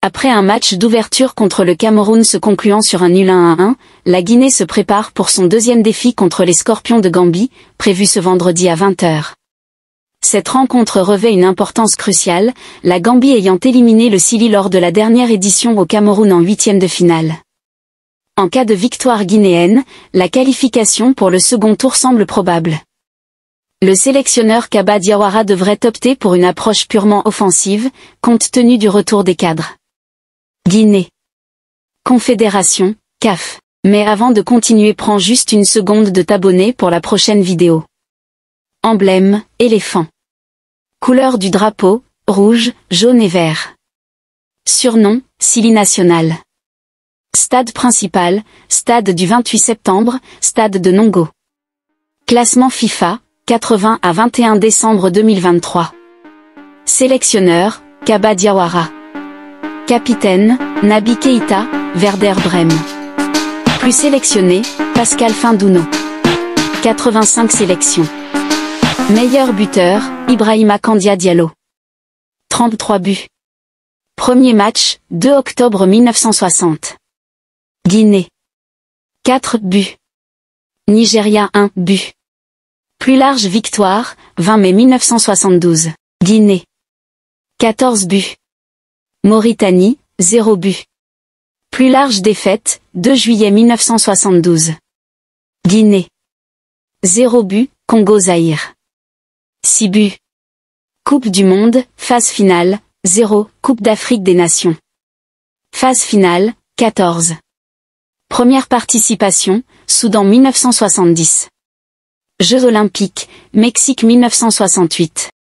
Après un match d'ouverture contre le Cameroun se concluant sur un nul 1 à 1, la Guinée se prépare pour son deuxième défi contre les Scorpions de Gambie, prévu ce vendredi à 20h. Cette rencontre revêt une importance cruciale, la Gambie ayant éliminé le Sili lors de la dernière édition au Cameroun en huitième de finale. En cas de victoire guinéenne, la qualification pour le second tour semble probable. Le sélectionneur Kaba Diawara devrait opter pour une approche purement offensive, compte tenu du retour des cadres. Guinée. Confédération, CAF. Mais avant de continuer prends juste une seconde de t'abonner pour la prochaine vidéo. Emblème, éléphant. Couleur du drapeau, rouge, jaune et vert. Surnom, Silly National. Stade principal, stade du 28 septembre, stade de Nongo. Classement FIFA, 80 à 21 décembre 2023. Sélectionneur, Kaba Diawara. Capitaine, Nabi Keita, Verder Brehm. Plus sélectionné, Pascal Finduno. 85 sélections. Meilleur buteur, Ibrahima Kandia Diallo. 33 buts. Premier match, 2 octobre 1960. Guinée. 4 buts. Nigeria 1 but. Plus large victoire, 20 mai 1972. Guinée. 14 buts. Mauritanie, 0 but. Plus large défaite, 2 juillet 1972. Guinée. 0 but, Congo-Zaïre. 6 buts. Coupe du monde, phase finale, 0, Coupe d'Afrique des Nations. Phase finale, 14. Première participation, Soudan 1970. Jeux olympiques, Mexique 1968.